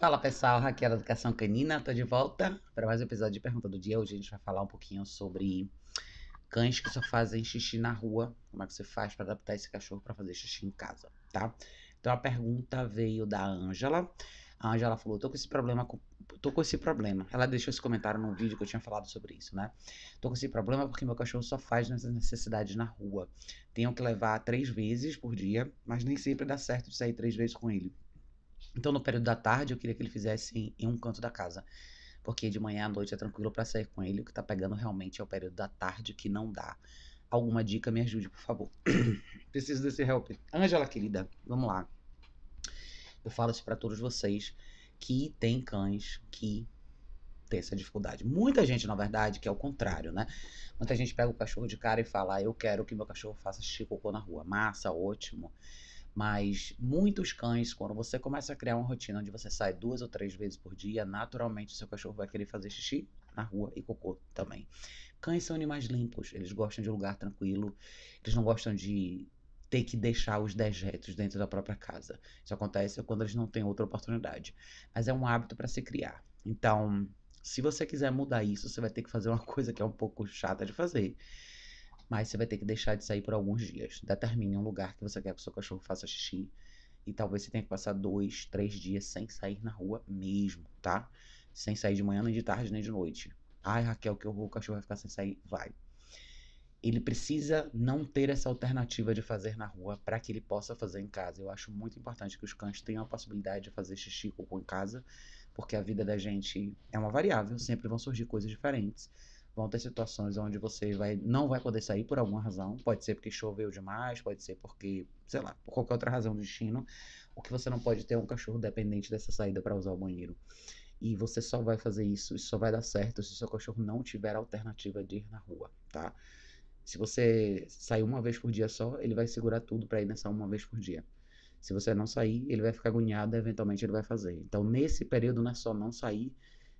Fala pessoal, Raquel Educação Canina, tô de volta para mais um episódio de Pergunta do Dia. Hoje a gente vai falar um pouquinho sobre cães que só fazem xixi na rua. Como é que você faz para adaptar esse cachorro para fazer xixi em casa, tá? Então a pergunta veio da Ângela. A Ângela falou: "Tô com esse problema, tô com esse problema". Ela deixou esse comentário no vídeo que eu tinha falado sobre isso, né? Tô com esse problema porque meu cachorro só faz nessas necessidades na rua. Tenho que levar três vezes por dia, mas nem sempre dá certo de sair três vezes com ele. Então, no período da tarde, eu queria que ele fizesse em um canto da casa. Porque de manhã à noite é tranquilo para sair com ele. O que tá pegando realmente é o período da tarde que não dá. Alguma dica, me ajude, por favor. Preciso desse help. Angela querida, vamos lá. Eu falo isso para todos vocês que tem cães que tem essa dificuldade. Muita gente, na verdade, que é o contrário, né? Muita gente pega o cachorro de cara e fala: ah, Eu quero que meu cachorro faça xicocô na rua. Massa, ótimo. Mas muitos cães, quando você começa a criar uma rotina onde você sai duas ou três vezes por dia, naturalmente o seu cachorro vai querer fazer xixi na rua e cocô também. Cães são animais limpos, eles gostam de lugar tranquilo, eles não gostam de ter que deixar os dejetos dentro da própria casa. Isso acontece quando eles não têm outra oportunidade. Mas é um hábito para se criar. Então, se você quiser mudar isso, você vai ter que fazer uma coisa que é um pouco chata de fazer, mas você vai ter que deixar de sair por alguns dias. Determine um lugar que você quer que o seu cachorro faça xixi. E talvez você tenha que passar dois, três dias sem sair na rua mesmo, tá? Sem sair de manhã, nem de tarde, nem de noite. Ai, Raquel, que horror, o cachorro vai ficar sem sair. Vai. Ele precisa não ter essa alternativa de fazer na rua para que ele possa fazer em casa. Eu acho muito importante que os cães tenham a possibilidade de fazer xixi ou cocô em casa, porque a vida da gente é uma variável, sempre vão surgir coisas diferentes. Vão ter situações onde você vai, não vai poder sair por alguma razão. Pode ser porque choveu demais, pode ser porque, sei lá, por qualquer outra razão do destino. O que você não pode ter é um cachorro dependente dessa saída para usar o banheiro. E você só vai fazer isso, isso só vai dar certo se o seu cachorro não tiver alternativa de ir na rua, tá? Se você sair uma vez por dia só, ele vai segurar tudo para ir nessa uma vez por dia. Se você não sair, ele vai ficar agoniado, eventualmente ele vai fazer. Então, nesse período, não é só não sair,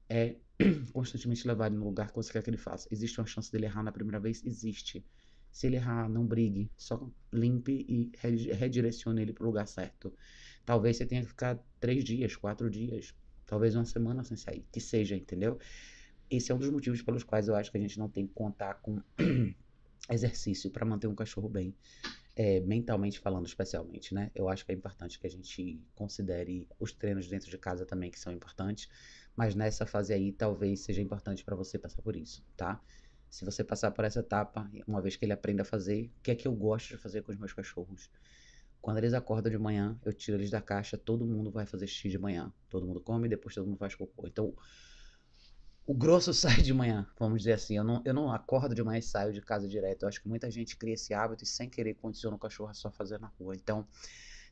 é constantemente levar ele no lugar que você quer que ele faça. Existe uma chance dele errar na primeira vez? Existe. Se ele errar, não brigue. Só limpe e redirecione ele para o lugar certo. Talvez você tenha que ficar três dias, quatro dias, talvez uma semana sem sair. Que seja, entendeu? Esse é um dos motivos pelos quais eu acho que a gente não tem que contar com exercício para manter um cachorro bem, é, mentalmente falando, especialmente, né? Eu acho que é importante que a gente considere os treinos dentro de casa também, que são importantes, mas nessa fase aí talvez seja importante para você passar por isso, tá? Se você passar por essa etapa, uma vez que ele aprenda a fazer, o que é que eu gosto de fazer com os meus cachorros? Quando eles acordam de manhã, eu tiro eles da caixa, todo mundo vai fazer xixi de manhã. Todo mundo come, depois todo mundo faz cocô. Então, o grosso sai de manhã, vamos dizer assim. Eu não, eu não acordo de manhã e saio de casa direto. Eu acho que muita gente cria esse hábito e sem querer condiciona o cachorro a só fazer na rua. Então,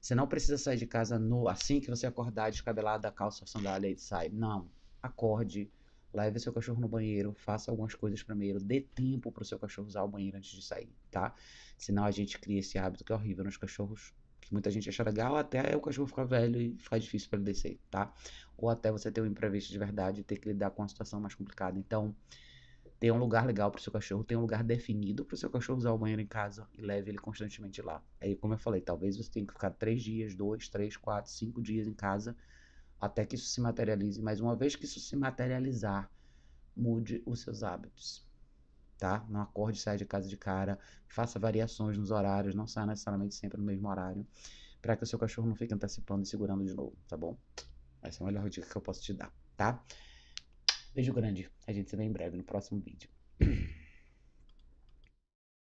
você não precisa sair de casa no, assim que você acordar, descabelado da calça, sandália e sai. Não. Acorde, leve seu cachorro no banheiro, faça algumas coisas primeiro, dê tempo para o seu cachorro usar o banheiro antes de sair, tá? Senão a gente cria esse hábito que é horrível nos cachorros que muita gente acha legal, até o cachorro ficar velho e ficar difícil para ele descer, tá? Ou até você ter um imprevisto de verdade e ter que lidar com uma situação mais complicada. Então, tenha um lugar legal para o seu cachorro, tenha um lugar definido para o seu cachorro usar o banheiro em casa e leve ele constantemente lá. Aí, como eu falei, talvez você tenha que ficar três dias, dois, três, quatro, cinco dias em casa até que isso se materialize. Mas uma vez que isso se materializar, mude os seus hábitos tá? Não acorde e saia de casa de cara, faça variações nos horários, não saia necessariamente sempre no mesmo horário, para que o seu cachorro não fique antecipando e segurando de novo, tá bom? Essa é a melhor dica que eu posso te dar, tá? Beijo grande, a gente se vê em breve no próximo vídeo.